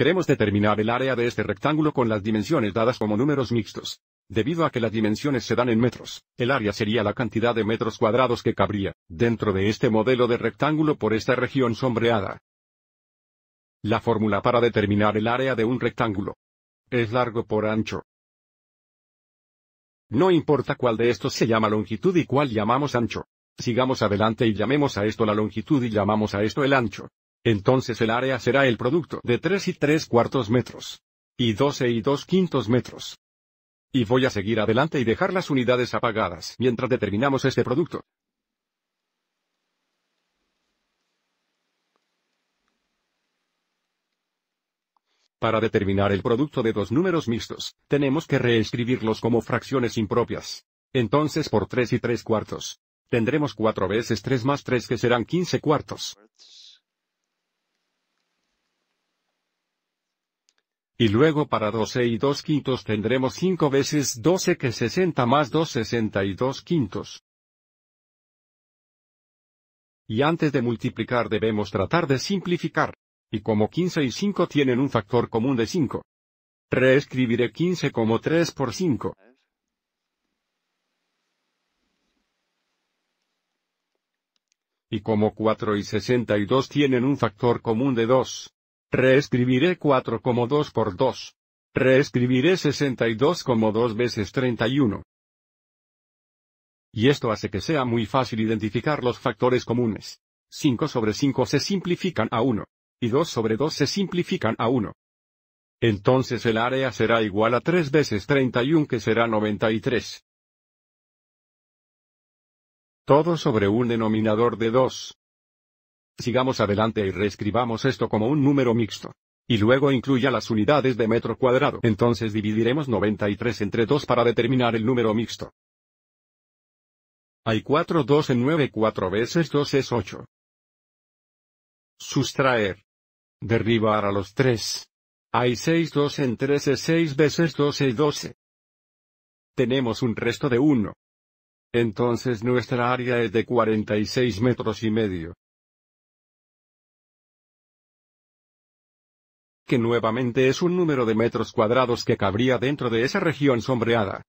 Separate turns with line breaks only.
Queremos determinar el área de este rectángulo con las dimensiones dadas como números mixtos. Debido a que las dimensiones se dan en metros, el área sería la cantidad de metros cuadrados que cabría, dentro de este modelo de rectángulo por esta región sombreada. La fórmula para determinar el área de un rectángulo es largo por ancho. No importa cuál de estos se llama longitud y cuál llamamos ancho. Sigamos adelante y llamemos a esto la longitud y llamamos a esto el ancho. Entonces el área será el producto de 3 y 3 cuartos metros. Y 12 y 2 quintos metros. Y voy a seguir adelante y dejar las unidades apagadas mientras determinamos este producto. Para determinar el producto de dos números mixtos, tenemos que reescribirlos como fracciones impropias. Entonces por 3 y 3 cuartos. Tendremos 4 veces 3 más 3 que serán 15 cuartos. Y luego para 12 y 2 quintos tendremos 5 veces 12 que 60 más 2 62 quintos. Y antes de multiplicar debemos tratar de simplificar. Y como 15 y 5 tienen un factor común de 5. Reescribiré 15 como 3 por 5. y como 4 y 62 tienen un factor común de 2. Reescribiré 4 como 2 por 2. Reescribiré 62 como 2 veces 31. Y esto hace que sea muy fácil identificar los factores comunes. 5 sobre 5 se simplifican a 1. Y 2 sobre 2 se simplifican a 1. Entonces el área será igual a 3 veces 31 que será 93. Todo sobre un denominador de 2. Sigamos adelante y reescribamos esto como un número mixto. Y luego incluya las unidades de metro cuadrado. Entonces dividiremos 93 entre 2 para determinar el número mixto. Hay 4 2 en 9 4 veces 2 es 8. Sustraer. Derribar a los 3. Hay 6 2 en 13 6 veces 12 es 12. Tenemos un resto de 1. Entonces nuestra área es de 46 metros y medio. que nuevamente es un número de metros cuadrados que cabría dentro de esa región sombreada.